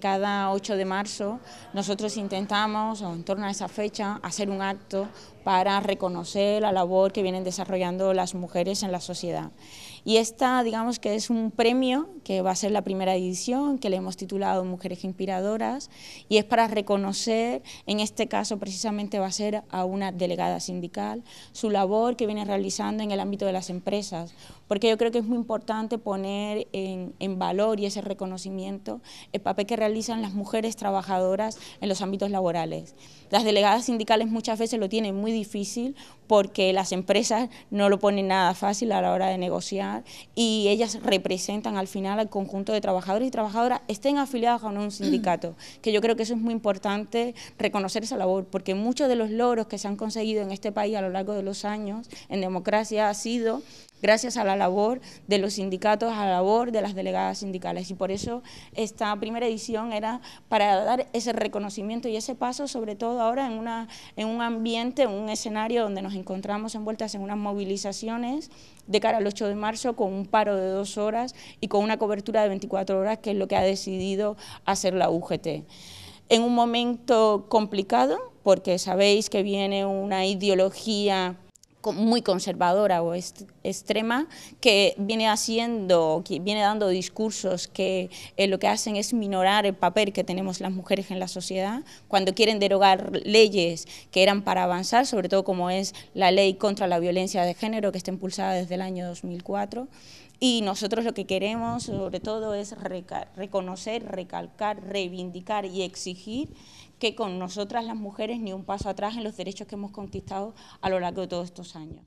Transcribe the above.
Cada 8 de marzo nosotros intentamos, en torno a esa fecha, hacer un acto para reconocer la labor que vienen desarrollando las mujeres en la sociedad. Y esta, digamos que es un premio que va a ser la primera edición, que le hemos titulado Mujeres Inspiradoras, y es para reconocer, en este caso precisamente va a ser a una delegada sindical, su labor que viene realizando en el ámbito de las empresas, porque yo creo que es muy importante poner en, valor y ese reconocimiento el papel que realizan las mujeres trabajadoras en los ámbitos laborales. Las delegadas sindicales muchas veces lo tienen muy difícil porque las empresas no lo ponen nada fácil a la hora de negociar y ellas representan al final al conjunto de trabajadores y trabajadoras, estén afiliados a un sindicato, que yo creo que eso es muy importante reconocer esa labor, porque muchos de los logros que se han conseguido en este país a lo largo de los años en democracia ha sido gracias a la labor de los sindicatos, a la labor de las delegadas sindicales. Y por eso esta primera edición era para dar ese reconocimiento y ese paso, sobre todo ahora en, una, en un ambiente, un escenario donde nos encontramos envueltas en unas movilizaciones de cara al 8 de marzo con un paro de dos horas y con una cobertura de 24 horas, que es lo que ha decidido hacer la UGT. En un momento complicado, porque sabéis que viene una ideología muy conservadora o extrema que viene haciendo, que viene dando discursos que eh, lo que hacen es minorar el papel que tenemos las mujeres en la sociedad, cuando quieren derogar leyes que eran para avanzar, sobre todo como es la ley contra la violencia de género que está impulsada desde el año 2004, y nosotros lo que queremos sobre todo es reconocer, recalcar, reivindicar y exigir que con nosotras las mujeres ni un paso atrás en los derechos que hemos conquistado a lo largo de todos estos años.